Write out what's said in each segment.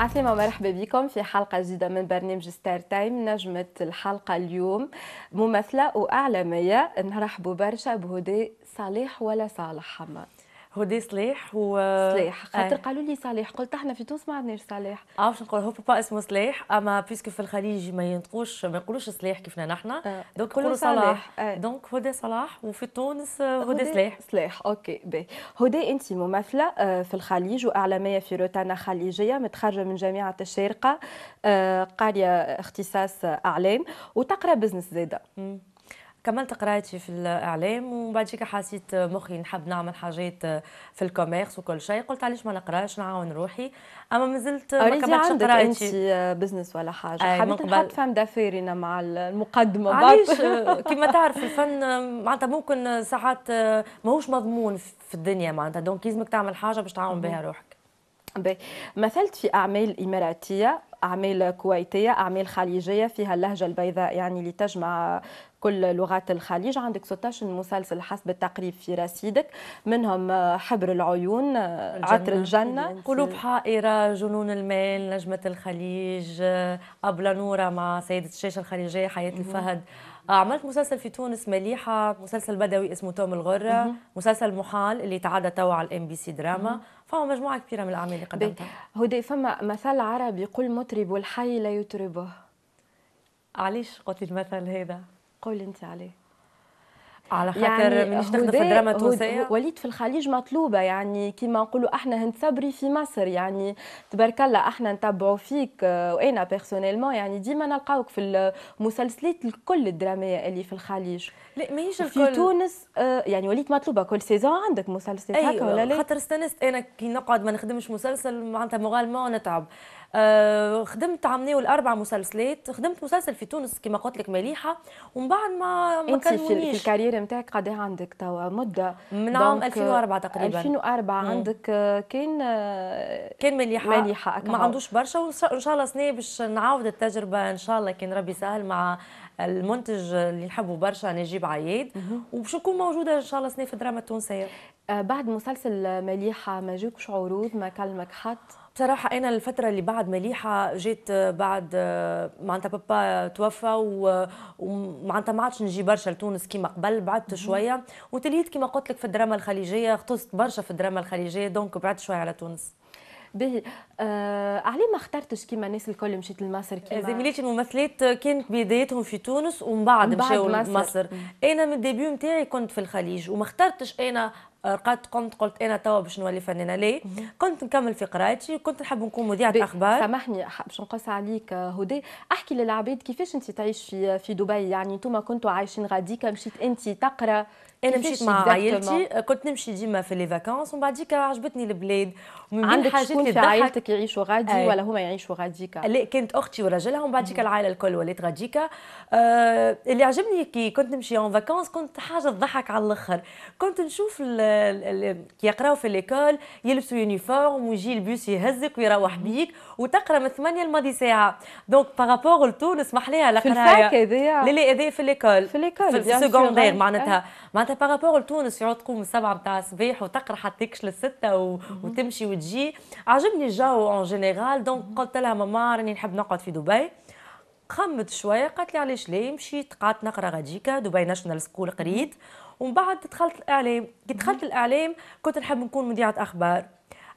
عسلامة مرحبا بكم في حلقة جديدة من برنامج ستار تايم نجمة الحلقة اليوم ممثلة وأعلامية نرحبوا برشا بهدى صالح ولا صالح حماد هودي صلاح و صليح خاطر آه. قالوا لي صلاح قلت احنا في تونس ما عندناش صلاح اه باش نقول هو بابا اسمه صليح اما بيسكو في الخليج ما ينطقوش ما يقولوش صليح كيفنا نحن آه. دونك يقولوا صلاح آه. دونك هودي صلاح وفي تونس آه، هودي صليح صليح اوكي باهي هودي انت ممثله آه، في الخليج واعلاميه في روتانا خليجيه متخرجه من جامعه الشارقه قاريه اختصاص اعلام وتقرا بزنس زاده كملت قرايتي في الاعلام ومن بعد هيك حسيت مخي نحب نعمل حاجات في الكوميرس وكل شيء قلت علاش ما نقراش نعاون روحي اما مازلت ما كملتش قرايتي انت بزنس ولا حاجه حبيت نحط فهم دافيرنا مع المقدمه علاش كما تعرف الفن معناتها ممكن ساعات ماهوش مضمون في الدنيا معناتها دونك لازمك تعمل حاجه باش تعاون بها روحك مثلت في أعمال إماراتية أعمال كويتية أعمال خليجية فيها اللهجة البيضاء يعني اللي تجمع كل لغات الخليج عندك 16 مسلسل حسب التقريب في رصيدك منهم حبر العيون الجنة. عطر الجنة قلوب حائرة جنون المال نجمة الخليج أبلا نورة مع سيدة الشاشة الخليجية حياة الفهد عملت مسلسل في تونس مليحة مسلسل بدوي اسمه توم الغرة مسلسل محال اللي تعادى توا على الام بي سي دراما فهو مجموعه كبيره من الاعمال اللي قدمتها هدى فما مثل عربي قل مطرب والحي لا يطربه علاش قلت المثل هذا؟ قول انت عليه على خاطر يعني مانيش داخله في الدراما التونسيه وليد في الخليج مطلوبه يعني كيما نقولوا احنا هند صبري في مصر يعني تبارك الله احنا نتبعوا فيك آه، وانا بيرسونيلمون يعني ديما نلقاوك في المسلسلات الكل الدراميه اللي في الخليج لا ماهيش الكل في تونس آه، يعني وليد مطلوبه كل سيزون عندك مسلسلات هكا ولا لا خاطر استانست انا كي نقعد ما نخدمش مسلسل معناتها مغالمه نتعب آه، خدمت عملناو الاربع مسلسلات خدمت مسلسل في تونس كما قلت لك مليحه ومن بعد ما ما كملونيش في الكارير نتاعك قد عندك توا مده من عام 2004 آه، تقريبا 2004 عندك كان آه، كان مليحه مليحه أكبر. ما عندوش برشا وان شاء الله سنه باش نعاود التجربه ان شاء الله كان ربي سهل مع المنتج اللي نحبه برشا نجيب عياد وباش نكون موجوده ان شاء الله سنه في الدراما التونسيه آه، بعد مسلسل مليحه ما جاكش عروض ما كلمك حد بصراحة أنا الفترة اللي بعد مليحة جيت آه، بعد آه، معناتها بابا توفى ومعناتها ما عادش نجي برشا لتونس كيما قبل بعدت شوية وتليت كيما قلت لك في الدراما الخليجية اختصت برشا في الدراما الخليجية دونك بعدت شوية على تونس باهي آه علاه ما اخترتش كيما الناس الكل مشيت لمصر كيما زميلتي الممثلات آه، كانت بدايتهم في تونس ومن بعد مشاو لمصر مصر. انا من الديبيو نتاعي كنت في الخليج وما اخترتش انا رقدت آه، قمت قلت انا توا باش نولي فنانه لي كنت نكمل في قرايتي وكنت نحب نكون مذيعه اخبار سامحني باش نقص عليك آه، هدى احكي للعباد كيفاش انت تعيش في في دبي يعني انتم كنتوا عايشين غاديكا مشيت انت تقرا انا مشيت مع عائلتي كنت آه، نمشي ديما في لي فاكونس ومن بعديك عجبتني البلاد عندك شكون في عائلتك يعيشوا غادي أي. ولا هما يعيشوا غاديكا لا كانت اختي وراجلها ومن بعديك العائله الكل ولات غاديكا آه اللي عجبني كي كنت نمشي اون فاكونس كنت حاجه تضحك على الاخر كنت نشوف كي يقراو في ليكول يلبسوا يونيفورم ويجي البيس يهزك ويروح بيك وتقرا من 8 لماضي ساعه دونك بارابور لتونس محليها القرايه في الفاك هذايا لا لا هذايا في ليكول في ليكول في السكوندير معناتها معناتها معناتها بارابور لتونس يعود تقوم السبعة متاع الصباح وتقرح تكش للستة و... وتمشي وتجي عجبني الجو اون جينيرال دونك قلت لها ماما راني نحب نقعد في دبي خمت شويه قالت لي علاش ليه مشيت قعدت نقرا غاديكا دبي ناشونال سكول قريت ومن بعد دخلت الاعلام كي دخلت الاعلام كنت نحب نكون مذيعه اخبار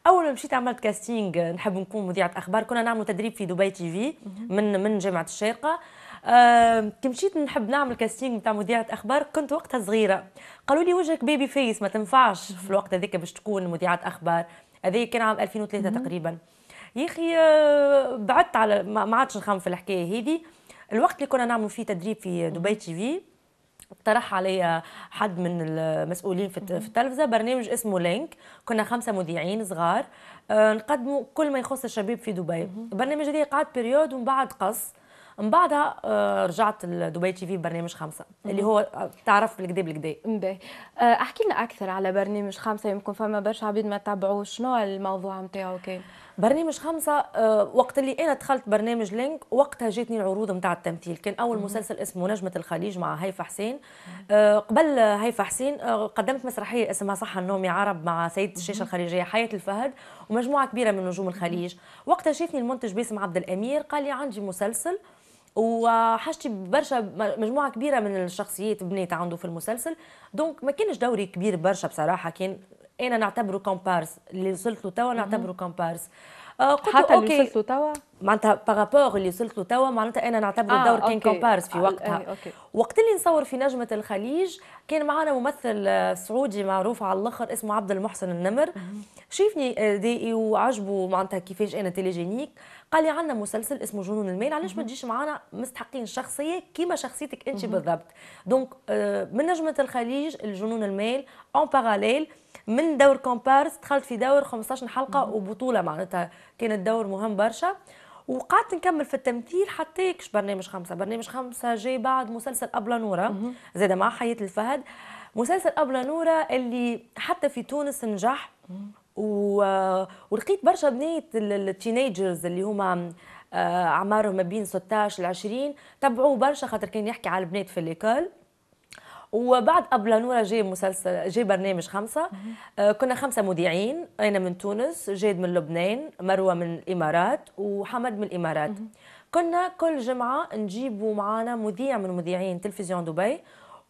اول ما مشيت عملت كاستينغ نحب نكون مذيعه اخبار كنا نعمل تدريب في دبي تي في من من جامعه الشارقه آه، كي مشيت نحب نعمل كاستينغ نتاع مذيعه اخبار كنت وقتها صغيره قالوا لي وجهك بيبي فيس ما تنفعش في الوقت هذاك باش تكون مذيعه اخبار هذا كان عام 2003 تقريبا يا اخي آه، بعدت على ما عادش نخمم في الحكايه هذه الوقت اللي كنا نعمل فيه تدريب في دبي تي في اقترح علي حد من المسؤولين في التلفزه برنامج اسمه لينك كنا خمسه مذيعين صغار آه، نقدموا كل ما يخص الشباب في دبي البرنامج هذا قعد بيريود ومن بعد قص من بعدها آه، رجعت لدبي تي في ببرنامج خمسه اللي هو آه، تعرف بالكدا بالكدا آه، احكي لنا اكثر على برنامج خمسه يمكن فما برشا عبيد ما تابعوه شنو الموضوع نتاعو كان برنامج خمسة وقت اللي أنا دخلت برنامج لينك وقتها جاتني العروض نتاع التمثيل كان أول مسلسل اسمه نجمة الخليج مع هيفا حسين قبل هيفا حسين قدمت مسرحية اسمها صح النوم يا عرب مع سيد الشاشة الخليجية حياة الفهد ومجموعة كبيرة من نجوم الخليج وقتها شافني المنتج باسم عبد الأمير قال لي عندي مسلسل وحشتي برشا مجموعه كبيره من الشخصيات بنات عنده في المسلسل دونك ما كانش دوري كبير برشا بصراحه كان انا نعتبره كومبارس اللي وصلت آه، له توا نعتبره كومبارس قلت حتى أوكي. اللي وصلت له توا معناتها بارابور اللي وصلت له توا معناتها انا نعتبره آه الدور كان كومبارس في آه، وقتها آه وقت اللي نصور في نجمه الخليج كان معنا ممثل آه، سعودي معروف على الاخر اسمه عبد المحسن النمر شافني دائي وعجبه معناتها كيفاش انا تيليجينيك قال لي عندنا مسلسل اسمه جنون الميل علاش ما تجيش معنا مستحقين شخصيه كيما شخصيتك انت بالضبط دونك آه، من نجمه الخليج الجنون الميل اون باراليل من دور كومبارس دخلت في دور 15 حلقه وبطوله معناتها كان الدور مهم برشا وقعدت نكمل في التمثيل حتى كش برنامج خمسة برنامج خمسة جاي بعد مسلسل أبلا نورة زاد مع حياة الفهد مسلسل أبلا نورة اللي حتى في تونس نجح و... ولقيت برشا بنات التينيجرز اللي هما آه، اعمارهم ما بين 16 ل 20 تبعوه برشا خاطر كان يحكي على البنات في ليكول وبعد ابلا نورا جاي مسلسل جاي برنامج خمسه آه، كنا خمسه مذيعين انا من تونس جاد من لبنان مروه من الامارات وحمد من الامارات كنا كل جمعه نجيبوا معانا مذيع من مذيعين تلفزيون دبي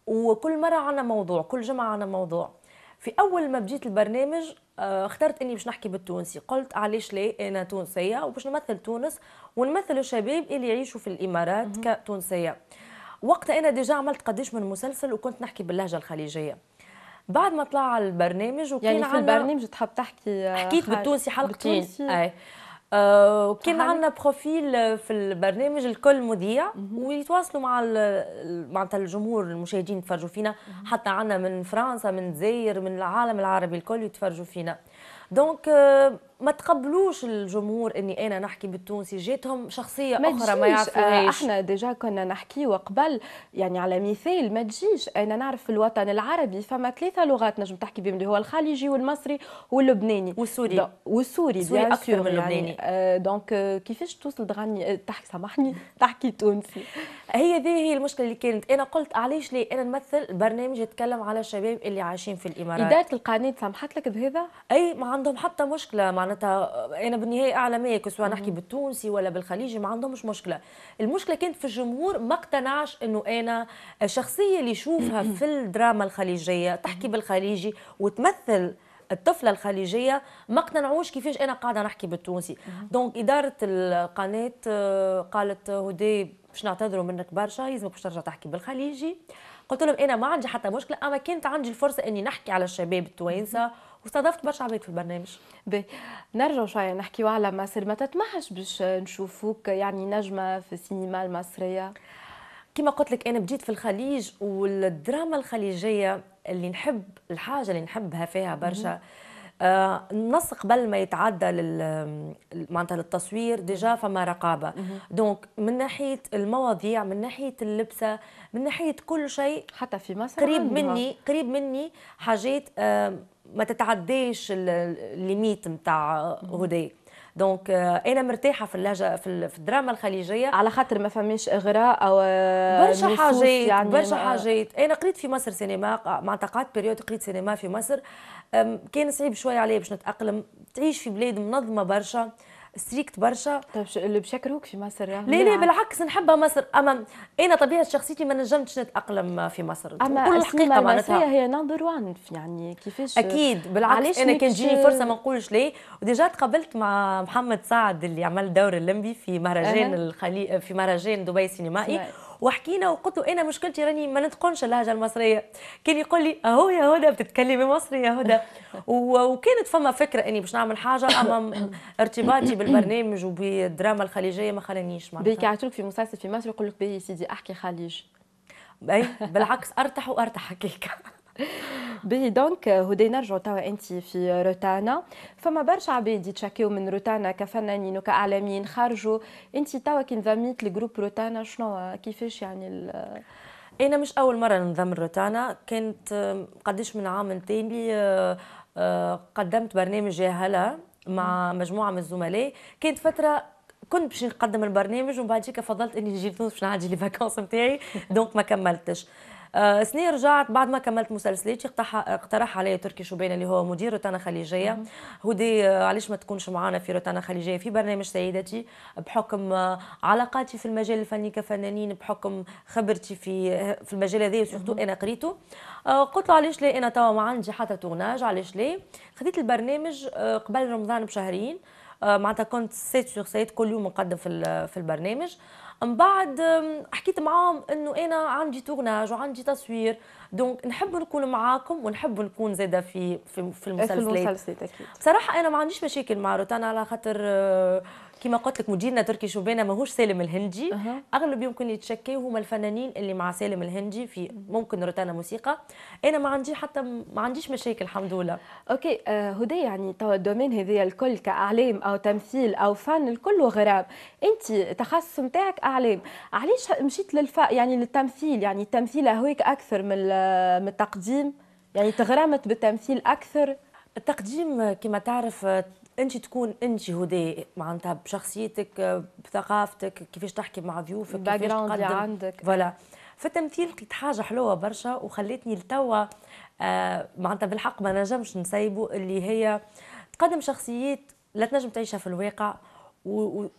وكل مره عنا موضوع كل جمعه عنا موضوع في اول ما بديت البرنامج آه، اخترت اني باش نحكي بالتونسي قلت علاش لا انا تونسيه وباش نمثل تونس ونمثل الشباب اللي يعيشوا في الامارات مم. كتونسيه وقتها انا ديجا عملت قديش من مسلسل وكنت نحكي باللهجه الخليجيه بعد ما طلع على البرنامج وكان يعني في البرنامج تحب تحكي آه، حكيت بالتونسي حلقتين اي آه، وكان عندنا بروفيل آه، في البرنامج الكل مذيع ويتواصلوا مع معناتها الجمهور المشاهدين يتفرجوا فينا حتى عندنا من فرنسا من الجزائر من العالم العربي الكل يتفرجوا فينا دونك ما تقبلوش الجمهور اني انا نحكي بالتونسي جاتهم شخصيه ما اخرى ما آه، يعرفوهاش احنا ديجا كنا نحكي وقبل يعني على مثال ما تجيش انا نعرف في الوطن العربي فما ثلاثه لغات نجم تحكي بهم اللي هو الخليجي والمصري واللبناني والسوري والسوري السوري اكثر من يعني، اللبناني يعني آه، دونك آه، كيفاش توصل تغني تحكي سامحني تحكي تونسي هي دي هي المشكله اللي كانت انا قلت علاش لي انا نمثل برنامج يتكلم على الشباب اللي عايشين في الامارات اداره القناه سامحت لك بهذا اي ما عندهم حتى مشكله مع معناتها انا بالنهايه اعلاميه كسوا نحكي بالتونسي ولا بالخليجي ما عندهمش مشكله المشكله كانت في الجمهور ما اقتنعش انه انا الشخصيه اللي يشوفها في الدراما الخليجيه تحكي بالخليجي وتمثل الطفله الخليجيه ما اقتنعوش كيفاش انا قاعده نحكي بالتونسي دونك اداره القناه آه، قالت هدي باش نعتذروا منك برشا يلزمك باش ترجع تحكي بالخليجي قلت لهم انا ما عندي حتى مشكله اما كانت عندي الفرصه اني نحكي على الشباب التوانسه واستضفت برشا عباد في البرنامج باهي نرجعوا شويه نحكيو على مصر ما تتمحش باش نشوفوك يعني نجمه في السينما المصريه كما قلت لك انا بديت في الخليج والدراما الخليجيه اللي نحب الحاجه اللي نحبها فيها برشا آه النص قبل ما يتعدى لل معناتها للتصوير ديجا فما رقابه دونك من ناحيه المواضيع من ناحيه اللبسه من ناحيه كل شيء حتى في مصر قريب مني قريب مني حاجات آه ما تتعديش الليميت نتاع هدي دونك انا مرتاحه في اللهجه في الدراما الخليجيه على خاطر ما فماش اغراء او آه، برشا حاجات يعني برشا حاجات انا قريت في مصر سينما مع قعدت بيريود قريت سينما في مصر كان صعيب شويه عليا باش نتاقلم تعيش في بلاد منظمه برشا ستريكت برشا طيب ش... اللي بشكروك في مصر يعني لا لا بالعكس نحبها مصر اما انا طبيعه شخصيتي ما نجمتش نتاقلم في مصر اما الحقيقه معناتها هي نمبر 1 يعني كيفاش اكيد بالعكس انا كان تجيني فرصه ما نقولش ليه وديجا تقابلت مع محمد سعد اللي عمل دور اللمبي في مهرجان أه. الخلي في مهرجان دبي السينمائي وحكينا وقلت له انا مشكلتي راني ما نتقنش اللهجه المصريه كان يقول لي اهو يا هدى بتتكلمي مصري يا هدى وكانت فما فكره اني باش نعمل حاجه اما ارتباطي بالبرنامج وبالدراما الخليجيه ما خلانيش معناتها بيكعتلك في مسلسل في مصر يقول لك باهي سيدي احكي خليج اي بالعكس ارتح وارتح هكاك باهي دونك euh, هدي نرجعوا توا انت في اه، روتانا فما برشا عباد يتشكيو من روتانا كفنانين وكاعلاميين خرجوا انت توا كي نظميت الجروب روتانا شنو كيفاش اه، يعني ال... انا اه، مش اول مره ننظم روتانا كانت قديش من عام تاني قدمت برنامج يا هلا مع مجموعه من الزملاء كانت فتره كنت باش نقدم البرنامج ومن بعد فضلت اني نجي لتونس باش نعدي لي فاكونس نتاعي دونك ما كملتش آه، سنين رجعت بعد ما كملت مسلسلاتي اقترح علي تركي شوبين اللي هو مدير روتانا خليجيه هودي آه، علاش ما تكونش معانا في روتانا خليجيه في برنامج سيدتي بحكم آه، علاقاتي في المجال الفني كفنانين بحكم خبرتي في في المجال هذا وسورتو انا قريته قلت له علاش لا انا توا ما عندي حتى توناج علاش لا خذيت البرنامج قبل رمضان بشهرين آه، معناتها كنت سيت سور سيت كل يوم نقدم في في البرنامج من بعد حكيت معاهم انه انا عندي تورناج وعندي تصوير دونك نحب نكون معاكم ونحب نكون زاده في في, في المسلسلات في المسلسلات اكيد بصراحه انا ما عنديش مشاكل مع روتانا على خاطر آه، كما قلت لك مديرنا تركي شوبانه ماهوش سالم الهندي أه. اغلب يمكن يتشكي هما الفنانين اللي مع سالم الهندي في ممكن روتانا موسيقى انا ما عندي حتى ما عنديش مشاكل الحمد لله اوكي آه هدى يعني توا الدومين هذايا الكل كاعلام او تمثيل او فن الكل غراب انت تخصص نتاعك اعلام علاش مشيت للف يعني للتمثيل يعني التمثيل هويك اكثر من من التقديم يعني تغرمت بالتمثيل اكثر التقديم كما تعرف انت تكون انت هدى معناتها بشخصيتك بثقافتك كيفاش تحكي مع ضيوفك كيفاش تقدم عندك فوالا فالتمثيل لقيت حاجه حلوه برشا وخلتني لتوا آه، معناتها بالحق ما نجمش نسيبه اللي هي تقدم شخصيات لا تنجم تعيشها في الواقع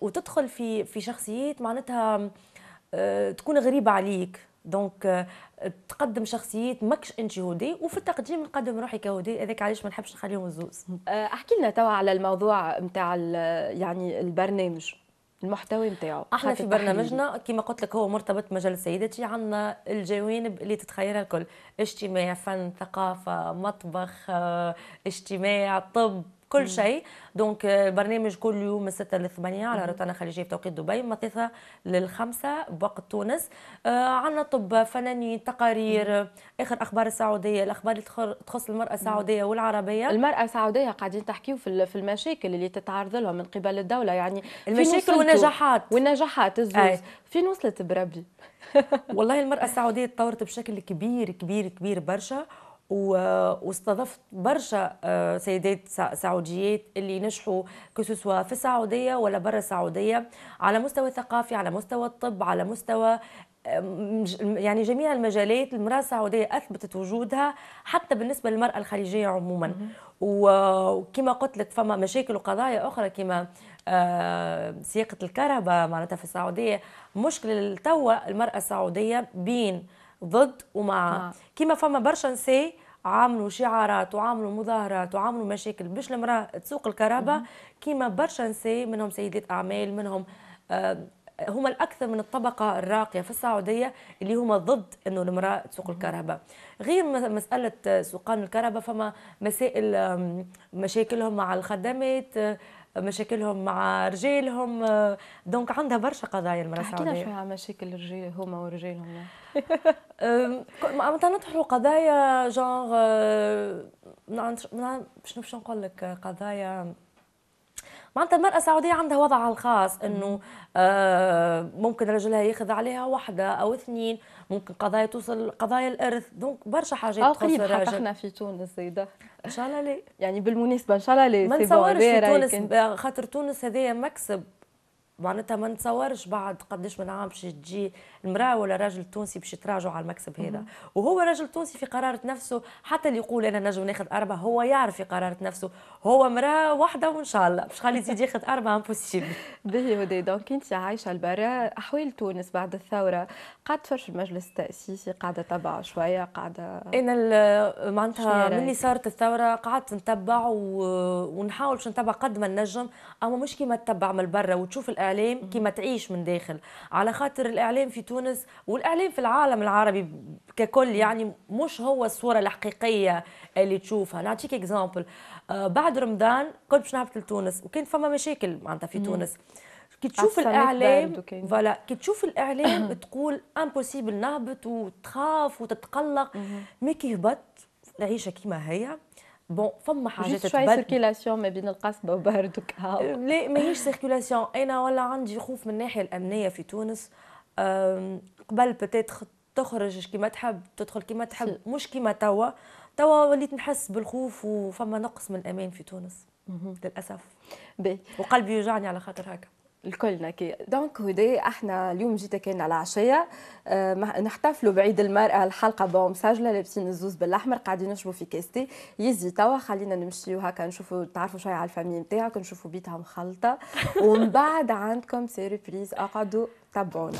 وتدخل في في شخصيات معناتها آه، تكون غريبه عليك دونك euh, تقدم شخصيات ماكش انت هودي وفي التقديم نقدم روحي كهودي هذاك علاش ما نحبش نخليهم الزوز آه، احكي لنا توا على الموضوع نتاع يعني البرنامج المحتوى نتاعو احنا في برنامجنا كما قلت لك هو مرتبط بمجال سيدتي عندنا الجوانب اللي تتخيلها الكل اجتماع فن ثقافه مطبخ آه، اجتماع طب كل شيء دونك آه، برنامج كل يوم من 6 ل 8 على روتانا خليجيه في توقيت دبي من 3 لل 5 بوقت تونس آه، عندنا طب فنانين تقارير اخر اخبار السعوديه الاخبار اللي تخص المراه السعوديه والعربيه المراه السعوديه قاعدين تحكيوا في المشاكل اللي تتعرض لها من قبل الدوله يعني المشاكل والنجاحات والنجاحات الزوز فين وصلت بربي والله المراه السعوديه تطورت بشكل كبير كبير كبير برشا واستضفت برشا آه، سيدات سعوديات اللي نجحوا كسوسوا في السعوديه ولا برا السعوديه على مستوى الثقافي على مستوى الطب على مستوى يعني جميع المجالات المرأة السعودية أثبتت وجودها حتى بالنسبة للمرأة الخليجية عموما وكما قلت لك فما مشاكل وقضايا أخرى كما آه، سياقة الكهرباء معناتها في السعودية مشكلة توا المرأة السعودية بين ضد ومع آه. كيما فما برشا نساء عاملوا شعارات وعاملوا مظاهرات وعاملوا مشاكل باش المراه تسوق الكهرباء كيما برشا نساء منهم سيدات اعمال منهم آه هما الاكثر من الطبقه الراقيه في السعوديه اللي هما ضد انه المراه تسوق الكهرباء غير مساله سوقان الكهرباء فما مسائل مشاكلهم مع الخدمات مشاكلهم مع رجالهم دونك عندها برشا قضايا المراه السعوديه حكينا شويه على مشاكل الرجال هما ورجالهم معناتها نطرحوا قضايا جونغ أه، شنو باش نقول لك قضايا معناتها المرأة السعودية عندها وضعها الخاص انه أه، ممكن رجلها ياخذ عليها واحدة او اثنين ممكن قضايا توصل قضايا الارث دونك برشا حاجات او قريب في تونس زيدا ان شاء الله لا يعني بالمناسبه ان شاء الله لا ما نصورش تونس خاطر تونس هذايا مكسب معناتها ما نتصورش بعد قداش من عام باش تجي المراه ولا راجل تونسي باش يتراجعوا على المكسب هذا وهو راجل تونسي في قرارة نفسه حتى اللي يقول انا نجم ناخذ اربعه هو يعرف في قرارة نفسه هو مراه واحده وان شاء الله باش خلي يزيد ياخذ اربعه امبوسيبل باهي هدي دونك انت عايشه البرا احوال تونس بعد الثوره قعدت تفرش المجلس التاسيسي قاعده تبع شويه قاعده انا معناتها مني صارت الثوره قعدت نتبع ونحاول ونحاول نتبع قد ما نجم اما مش كيما تتبع من برا وتشوف الأ... الاعلام كي ما تعيش من داخل على خاطر الاعلام في تونس والاعلام في العالم العربي ككل يعني مش هو الصوره الحقيقيه اللي تشوفها نعطيك اكزامبل آه، بعد رمضان كنت باش نهبط لتونس وكان فما مشاكل معناتها في تونس كي تشوف الاعلام فوالا كي تشوف الاعلام تقول امبوسيبل نهبط وتخاف وتتقلق مي كي هبطت العيشه كيما هي بون فما حاجات تتبدل شويه سيركيلاسيون ما بين القصبه وبهر دوكا لا ماهيش سيركيلاسيون انا ولا عندي خوف من الناحيه الامنيه في تونس قبل بتاتخ تخرج كيما تحب تدخل كيما تحب مش كيما توا توا وليت نحس بالخوف وفما نقص من الامان في تونس للاسف بي. وقلبي يوجعني على خاطر هكا الكل كي دونك هدي احنا اليوم جيتك على عشية أه نحتفلوا بعيد المراه الحلقه بون مسجله لابسين الزوز بالاحمر قاعدين نشربوا في كاستي يزي توا خلينا نمشيو هكا نشوفوا تعرفوا شويه على الفاميلي نتاعك نشوفوا بيتها مخلطه ومن بعد عندكم سيربريز اقعدوا تابعونا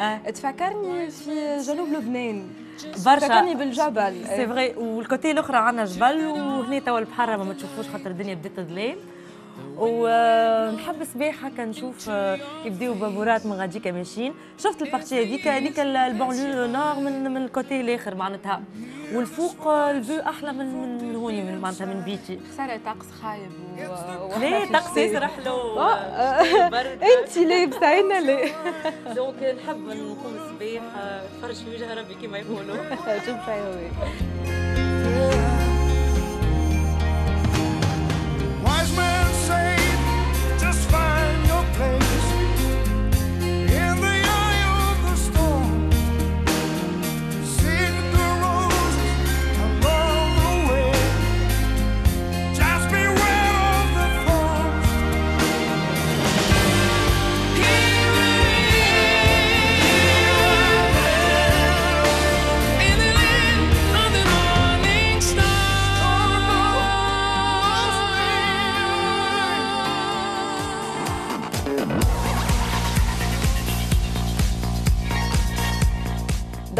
أه. تفكرني في جنوب لبنان برشا تفكرني بالجبل سي فري والكوتي الاخرى عندنا جبل وهنا توا البحر ما تشوفوش خاطر الدنيا بدات تظلام ونحب صباحه كنشوف آه، يبداو بابورات من غاديكا ماشيين شفت البارتي هذيك هذيك البونليو نور من من الكوتي الاخر معناتها والفوق آه، الفيو احلى من من هوني من معناتها من بيتي خساره طقس خايب و ليه طقس ياسر حلو آه، انت لابسه انا لا دونك نحب نقوم الصباح فرش وجه ربي كما يقولوا شوف شاي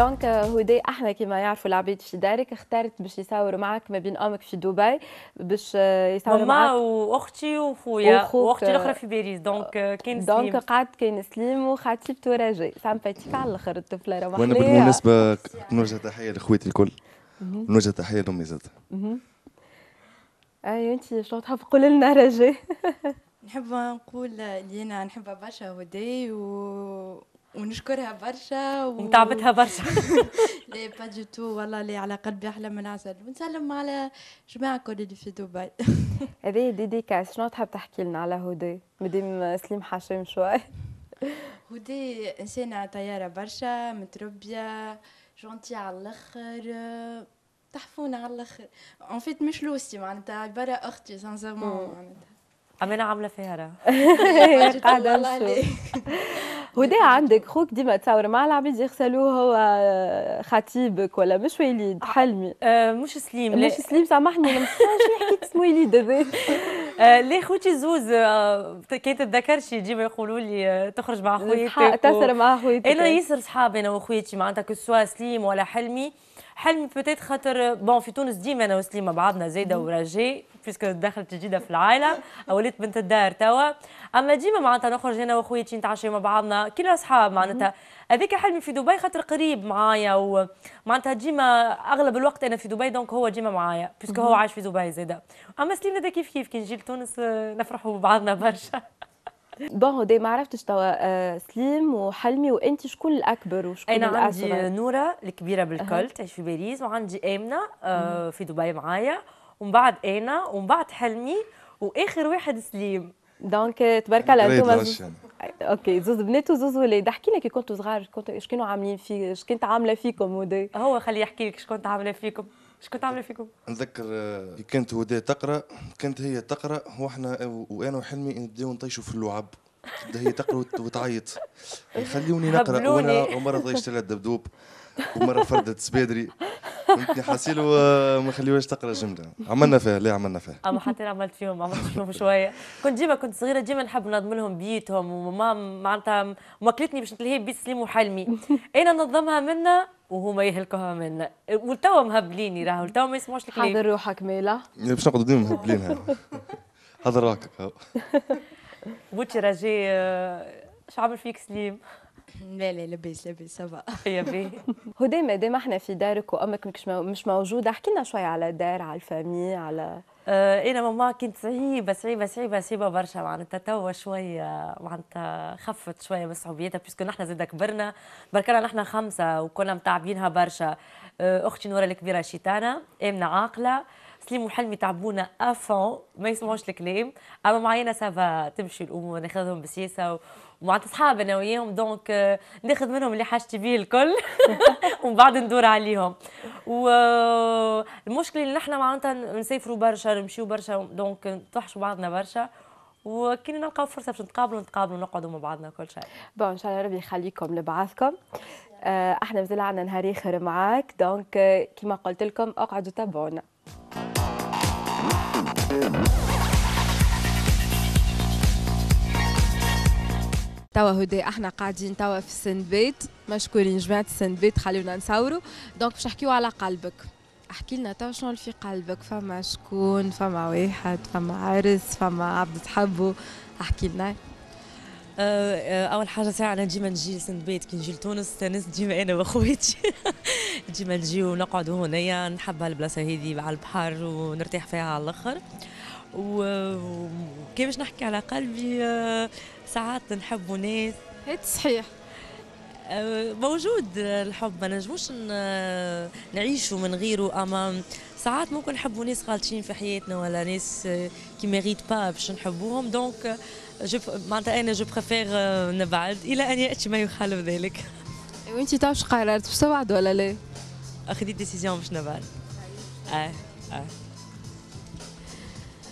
دونك هدى احنا كما يعرفوا العباد في دارك اختارت باش يصوروا معك ما بين امك في دبي باش يصوروا ماما معك واختي وخويا واختي الاخرى في باريس دونك كان سليم دونك قعدت كان سليم وخطيبته رجاء سامباتيك على الاخر الطفله راه وانا بالمناسبه نوجه تحيه لخويتي الكل نوجه تحيه لامي زاد اي انت شنو تحب قول لنا رجاء نحب نقول لينا نحبها برشا هدي و ونشكرها برشا و... وتعبتها برشا لا با دي تو والله اللي على قلبي احلى من العسل ونسلم على جماعه كل في دبي هذه ديديكاس شنو تحب تحكي لنا على هدى مدام سليم حاشم شوي هدى انسانه طياره برشا متربيه جونتي على الاخر تحفونه على الاخر اون فيت مش لوسي معناتها عباره اختي سانسيرمون معناتها أمانة عاملة فيها قاعدة نشوف عندك خوك ديما تصور مع العبيد يغسلوه هو آه، خطيبك ولا مش وليد آه، حلمي آه مش سليم مش سليم سامحني ما حكيت اسمه وليد هذا آه خوتي زوز آه كي تتذكرش ديما يقولوا لي آه، تخرج مع خويتك تاثر مع خويتك انا ياسر صحابي انا وخويتي معناتها كو سوا سليم ولا حلمي حلمي بوتيت خاطر بون في تونس ديما انا وسليمه بعضنا زايده ورجاء بيسكو دخلت جديده في العائله وليت بنت الدار توا اما ديما معناتها نخرج انا وخويتي نتعشى مع بعضنا كل اصحاب معناتها هذاك حلمي في دبي خاطر قريب معايا ومعناتها ديما اغلب الوقت انا في دبي دونك هو ديما معايا بيسكو هو عايش في دبي زايده اما سليمه هذا كيف كيف كي نجي لتونس آه، نفرحوا ببعضنا برشا بون دي ما عرفتش توا آه، سليم وحلمي وانت شكون الاكبر وشكون انا عندي نوره الكبيره بالكل تعيش في باريس وعندي امنه آه، في دبي معايا ومن بعد انا ومن بعد حلمي واخر واحد سليم دونك تبارك الله انتم يعني. اوكي زوز بنات وزوز ولاد احكي لنا كي كنتوا صغار كنتوا ايش كانوا عاملين في ايش كنت عامله فيكم ودي هو خليه يحكي لك ايش كنت عامله فيكم شكون كنت عامله فيكم؟ نذكر آه، كانت هدى تقرا كانت هي تقرا واحنا آه، وانا وحلمي نبداو نطيشوا في اللعب تبدا هي تقرا وتعيط خلوني نقرا وانا مره طيشت لها الدبدوب ومره فردت سبادري فهمتني حاسيل وما آه، خليوهاش تقرا جمله عملنا فيها لا عملنا فيها اما حتى انا عملت فيهم عملت فيهم شويه كنت ديما كنت صغيره ديما نحب ننظم لهم بيتهم وماما معناتها ماكلتني باش نتلهي بيت سليم وحلمي انا نظمها منا وهما يهلكوها منا ولتوا مهبليني راهو التوا ما يسمعوش الكلام حضر روحك ميلا باش نقعدوا ديما مهبلين حضر روحك بوتي راجي آه، شو عامل فيك سليم؟ لا لا لاباس لاباس سافا يا بي هدى دام احنا في دارك وامك مش موجوده احكي لنا شويه على الدار على الفامي على آه، إيه، انا ماما كنت صعيبه صعيبه صعيبه صعيبه برشا معناتها توا شويه آه، معناتها خفت شويه من صعوبيتها بيسكو نحن زاد كبرنا بركنا نحن خمسه وكنا متعبينها برشا آه، اختي نوره الكبيره شيطانه امنه عاقله سليم وحلمي تعبونا افون ما يسمعوش الكلام اما معينا سافا تمشي الامور ناخذهم بالسياسه و... ومع اصحاب انا وياهم دونك آه، ناخذ منهم اللي حاجتي بيه الكل ومن بعد ندور عليهم والمشكله آه، اللي نحن معناتها نسافروا برشا نمشيو برشا دونك نتوحشوا بعضنا برشا وكي نلقى فرصه باش نتقابلوا نتقابلوا نقعدوا مع بعضنا كل شيء بون ان شاء الله ربي يخليكم لبعضكم آه، احنا مازال عندنا نهار اخر معاك دونك كيما قلت لكم اقعدوا تابعونا توا هدى احنا قاعدين توا في بيت مشكورين جماعه بيت خليونا نصوروا دونك باش نحكيو على قلبك احكي لنا توا شنو في قلبك فما شكون فما واحد فما عرس فما عبد تحبه احكي لنا آه، آه، اول حاجه انا ديما نجي بيت كي نجي لتونس تنس ديما انا واخواتي ديما نجيو ونقعد هنايا نحب هالبلاصه هذه على البحر ونرتاح فيها على الاخر وكيفاش نحكي على قلبي آه، ساعات نحب ناس هاد صحيح موجود الحب ما نجموش نعيشه من غيره امام ساعات ممكن نحبوا ناس غالطين في حياتنا ولا ناس كي ميريت با باش نحبوهم دونك معناتها انا جو بريفير euh, نبعد الى ان ياتي ما يخالف ذلك وانت تعرفش قررت باش تبعد ولا لا؟ اخذت ديسيزيون باش نبعد اه اه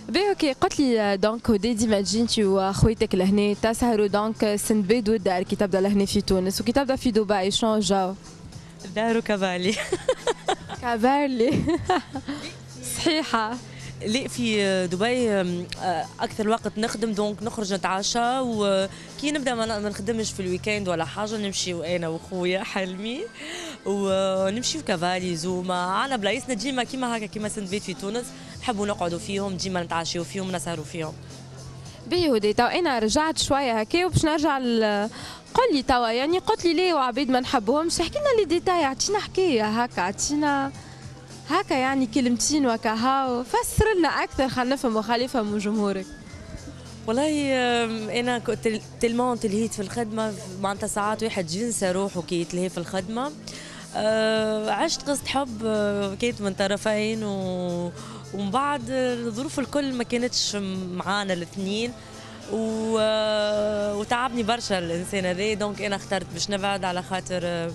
بي اوكي قلت لي آه، دونك ودي ديما تجي انت وخويتك لهنا تسهروا دونك آه، بيد والدار كي تبدا لهنا في تونس وكي تبدا في دبي شنو الجو؟ الدار وكبالي كابالي صحيحة لا في دبي آه، اكثر وقت نخدم دونك نخرج نتعشى وكي نبدا ما نخدمش في الويكند ولا حاجه نمشي وانا وخويا حلمي ونمشي في كافالي زوما على بلايصنا ديما كيما هكا كيما سنت في تونس نحبوا نقعدوا فيهم ديما نتعشيو فيهم نسهروا فيهم بيهودي تو انا رجعت شويه هكا وباش نرجع قل لي توا يعني قلت لي ليه وعبيد ما نحبهم احكي لنا لي ديتاي اعطينا حكايه هكا اعطينا هكا يعني كلمتين وكهاو فسر لنا اكثر خلينا نفهم وخلينا يفهموا جمهورك والله انا كنت تلمون تلهيت في الخدمه معناتها ساعات واحد جنسه روحه كي يتلهي في الخدمه أه عشت قصه حب آه، كانت من طرفين و... ومن بعد الظروف الكل ما كانتش معانا الاثنين و... آه، وتعبني برشا الانسان هذا دونك انا اخترت باش نبعد على خاطر آه،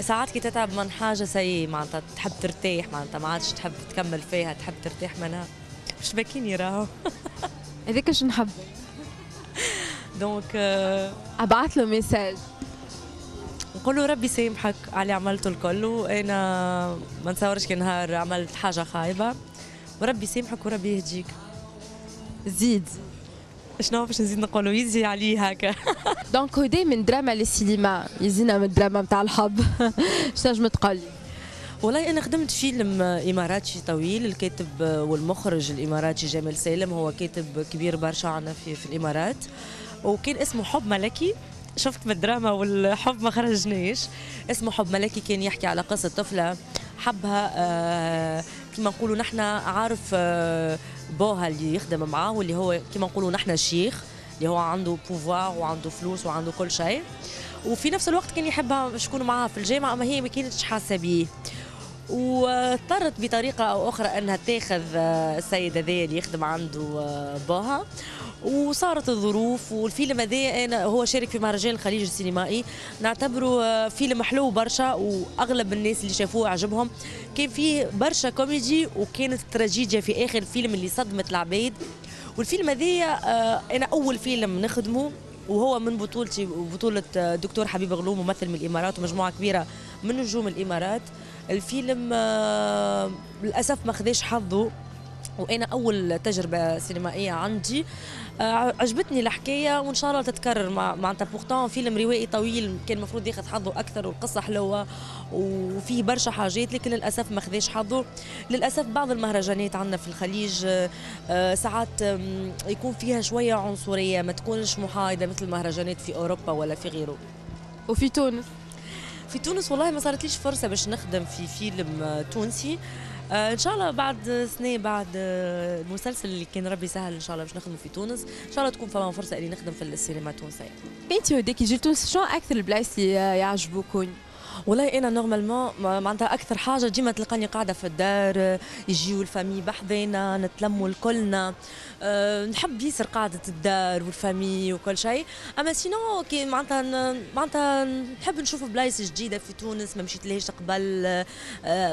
ساعات كي تتعب من حاجه سي معناتها تحب ترتاح معناتها ما عادش تحب تكمل فيها تحب ترتاح منها مش باكيني راهو هذاك اش نحب دونك آه، ابعث له ميساج نقول له ربي سامحك على اللي عملته الكل وانا ما نتصورش كي نهار عملت حاجه خايبه وربي يسامحك وربي يهديك زيد شنو باش نزيد نقولوا يزي عليه هكا دونك هدي من دراما للسينما يزينا من الدراما نتاع الحب شنو نجم تقول والله انا خدمت فيلم اماراتي طويل الكاتب والمخرج الاماراتي جمال سالم هو كاتب كبير برشا عنا في, في الامارات وكان اسمه حب ملكي شفت من الدراما والحب ما خرجناش اسمه حب ملكي كان يحكي على قصه طفله حبها آه كما نقولوا نحن عارف آه، بوها اللي يخدم معاه واللي هو كما نقولوا نحن الشيخ اللي هو عنده بوفوار وعنده فلوس وعنده كل شيء وفي نفس الوقت كان يحبها شكون معاها في الجامعه اما هي ما كانتش حاسه بيه واضطرت بطريقه او اخرى انها تاخذ آه، السيد هذايا اللي يخدم عنده آه، باها وصارت الظروف والفيلم هذا انا هو شارك في مهرجان الخليج السينمائي نعتبره آه، فيلم حلو برشا واغلب الناس اللي شافوه عجبهم كان فيه برشا كوميدي وكانت تراجيديا في اخر الفيلم اللي صدمت العباد والفيلم هذايا انا اول فيلم نخدمه وهو من بطولتي بطولة دكتور حبيب غلوم ممثل من الإمارات ومجموعة كبيرة من نجوم الامارات الفيلم آه، للاسف ما خذاش حظه وانا اول تجربه سينمائيه عندي آه، عجبتني الحكايه وان شاء الله تتكرر مع معناتها بورتون فيلم روائي طويل كان المفروض ياخذ حظه اكثر والقصه حلوه وفيه برشا حاجات لكن للاسف ما خذاش حظه للاسف بعض المهرجانات عندنا في الخليج آه، ساعات يكون فيها شويه عنصريه ما تكونش محايده مثل المهرجانات في اوروبا ولا في غيره وفي تونس في تونس والله ما صارت ليش فرصه باش نخدم في فيلم آه، تونسي آه، ان شاء الله بعد سنه بعد المسلسل آه، اللي كان ربي سهل ان شاء الله باش نخدمه في تونس ان شاء الله تكون فما فرصه اللي نخدم في السينما التونسيه انت وديكي جيت تونس شنو اكثر البلايص اللي يعجبوكم والله انا نورمالمون معناتها اكثر حاجه ديما تلقاني قاعده في الدار يجيو الفامي بحذينا نتلموا الكلنا أه، نحب ياسر قاعده الدار والفامي وكل شيء اما سينو كي معناتها معناتها نحب نشوف بلايص جديده في تونس ما مشيت لهاش قبل أه،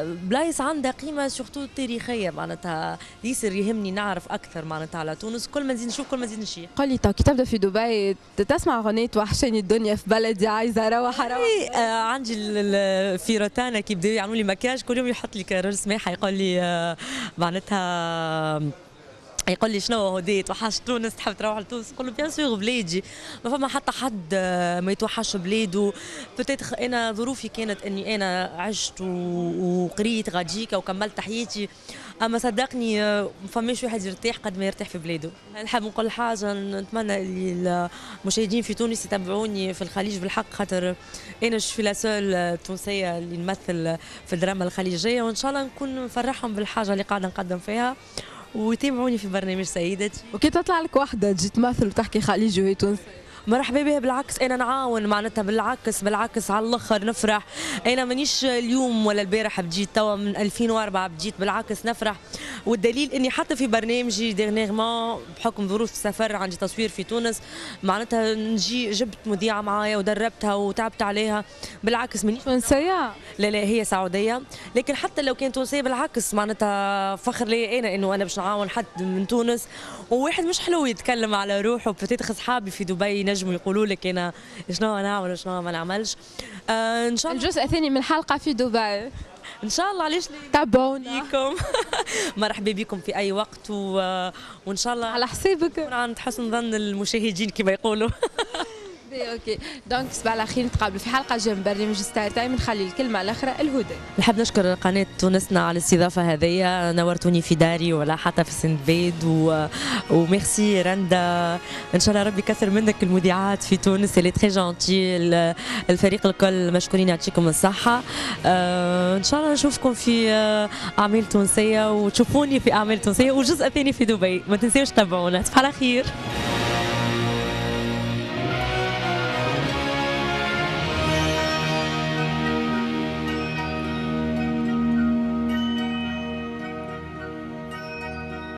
بلايص عندها قيمه سورتو تاريخيه معناتها ياسر يهمني نعرف اكثر معناتها على تونس كل ما نزيد نشوف كل ما نزيد نشي قال لي كي تبدا في دبي تسمع اغنيه وحشاني الدنيا في بلدي عايزه اروح اروح أه، عندي في روتانا كي بداو يعملوا لي مكياج كل يوم يحط لي كرز سماحه يقول لي آه، معناتها آه، يقول لي شنو هودي توحش تونس تحب تروح لتونس نقول له بيان سور بلادي ما فما حتى حد آه، ما يتوحش بلاده بتيتخ انا ظروفي كانت اني انا عشت وقريت غاديكا وكملت حياتي اما صدقني آه، ما فماش واحد يرتاح قد ما يرتاح في بلاده نحب نقول حاجه نتمنى المشاهدين في تونس يتابعوني في الخليج بالحق خاطر انا شو في لاسول آه، تونسيه اللي نمثل في الدراما الخليجيه وان شاء الله نكون نفرحهم بالحاجه اللي قاعده نقدم فيها ويتابعوني في برنامج سيدتي وكي تطلع لك وحده تجي تمثل وتحكي خليجي وهي تونسيه مرحبا بها بالعكس انا نعاون معناتها بالعكس بالعكس على الاخر نفرح انا مانيش اليوم ولا البارح بجيت توا من 2004 بجيت بالعكس نفرح والدليل اني حتى في برنامجي ديرنيغمون بحكم ظروف السفر عندي تصوير في تونس معناتها نجي جبت مذيعه معايا ودربتها وتعبت عليها بالعكس مانيش تونسيه لا لا هي سعوديه لكن حتى لو كانت تونسيه بالعكس معناتها فخر لي انا انه انا باش نعاون حد من تونس وواحد مش حلو يتكلم على روحه بتتخذ صحابي في دبي ينجموا يقولوا لك انا شنو نعمل وشنو ما نعملش آه، ان شاء الله الجزء الثاني من الحلقه في دبي ان شاء الله علاش تابعونيكم مرحبا بكم في اي وقت و... وان شاء الله على حسابك عند حسن ظن المشاهدين كما يقولوا اوكي اوكي دونك صباح الخير نتقابلوا في حلقه جديده من برنامج ستار تايم نخلي الكلمه الاخرى الهدى نحب نشكر قناه تونسنا على الاستضافه هذه نورتوني في داري ولا حتى في سندبيد و... وميرسي رندا ان شاء الله ربي يكثر منك المذيعات في تونس اللي تري جونتي الفريق الكل مشكورين يعطيكم الصحه آه، ان شاء الله نشوفكم في آه، اعمال تونسيه وتشوفوني في اعمال تونسيه وجزء ثاني في دبي ما تنساوش تتابعونا صباح الخير خير